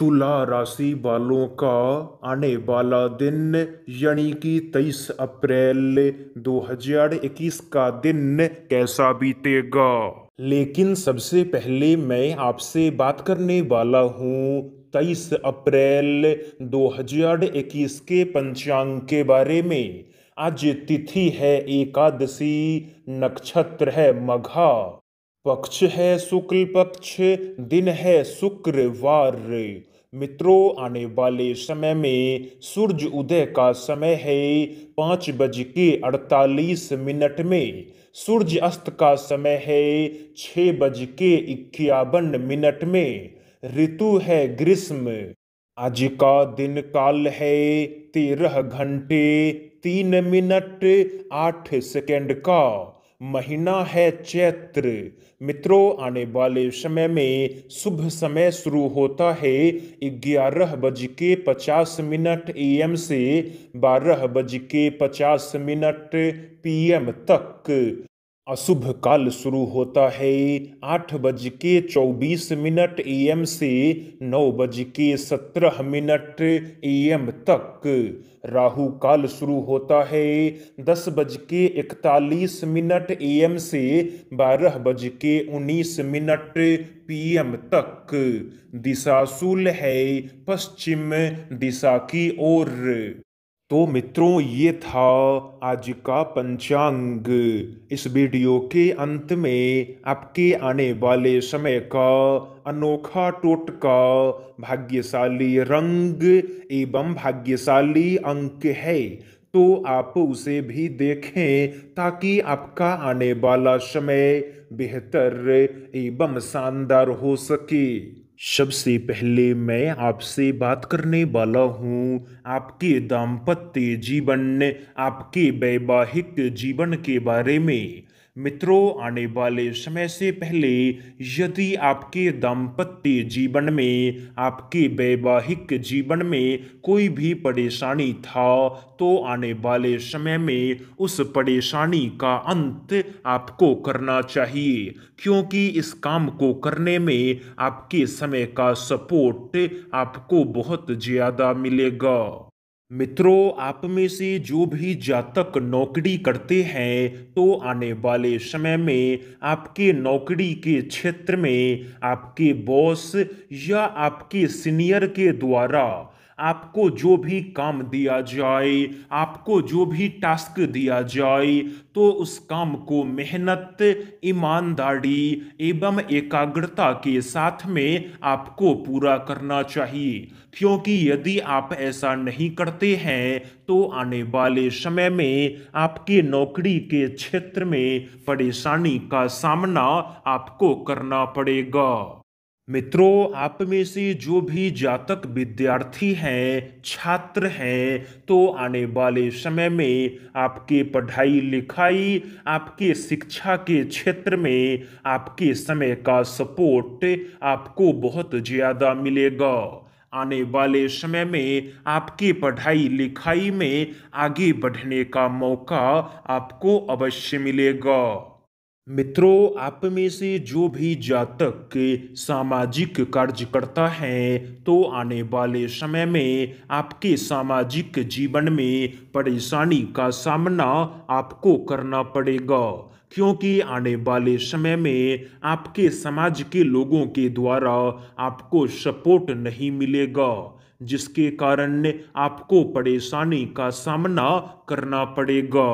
तुला राशि वालों का आने वाला दिन यानी कि तेईस अप्रैल 2021 का दिन कैसा बीतेगा लेकिन सबसे पहले मैं आपसे बात करने वाला हूँ तेईस अप्रैल 2021 के पंचांग के बारे में आज तिथि है एकादशी नक्षत्र है मघा पक्ष है शुक्ल पक्ष दिन है शुक्रवार मित्रों आने वाले समय में सूर्य उदय का समय है पाँच बज के अड़तालीस मिनट में सूर्य अस्त का समय है छः बज के इक्यावन मिनट में ऋतु है ग्रीष्म आज का दिन काल है तेरह घंटे तीन मिनट आठ सेकेंड का महीना है चैत्र मित्रों आने वाले समय में शुभ समय शुरू होता है ग्यारह बज के पचास मिनट ए एम से बारह बज के पचास मिनट पी एम तक अशुभ काल शुरू होता है आठ बज के चौबीस मिनट ए एम से नौ बज के सत्रह मिनट ए एम तक राहु काल शुरू होता है दस बज के इकतालीस मिनट ए एम से बारह बज के उन्नीस मिनट पी एम तक दिशाशूल है पश्चिम दिशा की ओर तो मित्रों ये था आज का पंचांग इस वीडियो के अंत में आपके आने वाले समय का अनोखा टोटका भाग्यशाली रंग एवं भाग्यशाली अंक है तो आप उसे भी देखें ताकि आपका आने वाला समय बेहतर एवं शानदार हो सके सबसे पहले मैं आपसे बात करने वाला हूँ आपके दाम्पत्य जीवन आपके वैवाहिक जीवन के बारे में मित्रों आने वाले समय से पहले यदि आपके दाम्पत्य जीवन में आपके वैवाहिक जीवन में कोई भी परेशानी था तो आने वाले समय में उस परेशानी का अंत आपको करना चाहिए क्योंकि इस काम को करने में आपके समय का सपोर्ट आपको बहुत ज़्यादा मिलेगा मित्रों आप में से जो भी जातक नौकरी करते हैं तो आने वाले समय में आपके नौकरी के क्षेत्र में आपके बॉस या आपके सीनियर के द्वारा आपको जो भी काम दिया जाए आपको जो भी टास्क दिया जाए तो उस काम को मेहनत ईमानदारी एवं एकाग्रता के साथ में आपको पूरा करना चाहिए क्योंकि यदि आप ऐसा नहीं करते हैं तो आने वाले समय में आपके नौकरी के क्षेत्र में परेशानी का सामना आपको करना पड़ेगा मित्रों आप में से जो भी जातक विद्यार्थी हैं छात्र हैं तो आने वाले समय में आपके पढ़ाई लिखाई आपके शिक्षा के क्षेत्र में आपके समय का सपोर्ट आपको बहुत ज़्यादा मिलेगा आने वाले समय में आपकी पढ़ाई लिखाई में आगे बढ़ने का मौका आपको अवश्य मिलेगा मित्रों आप में से जो भी जातक सामाजिक कार्य करता है तो आने वाले समय में आपके सामाजिक जीवन में परेशानी का सामना आपको करना पड़ेगा क्योंकि आने वाले समय में आपके समाज के लोगों के द्वारा आपको सपोर्ट नहीं मिलेगा जिसके कारण आपको परेशानी का सामना करना पड़ेगा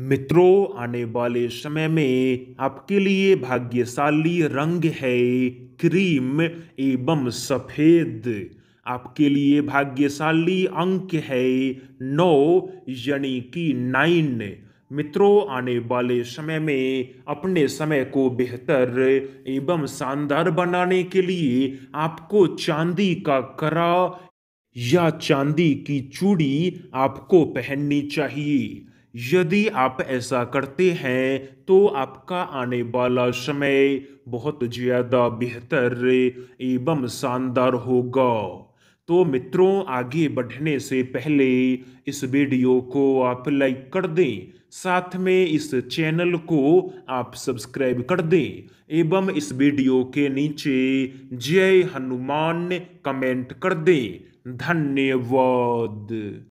मित्रों आने वाले समय में आपके लिए भाग्यशाली रंग है क्रीम एवं सफेद आपके लिए भाग्यशाली अंक है नौ यानी कि नाइन मित्रों आने वाले समय में अपने समय को बेहतर एवं शानदार बनाने के लिए आपको चांदी का करा या चांदी की चूड़ी आपको पहननी चाहिए यदि आप ऐसा करते हैं तो आपका आने वाला समय बहुत ज़्यादा बेहतर एवं शानदार होगा तो मित्रों आगे बढ़ने से पहले इस वीडियो को आप लाइक कर दें साथ में इस चैनल को आप सब्सक्राइब कर दें एवं इस वीडियो के नीचे जय हनुमान कमेंट कर दें धन्यवाद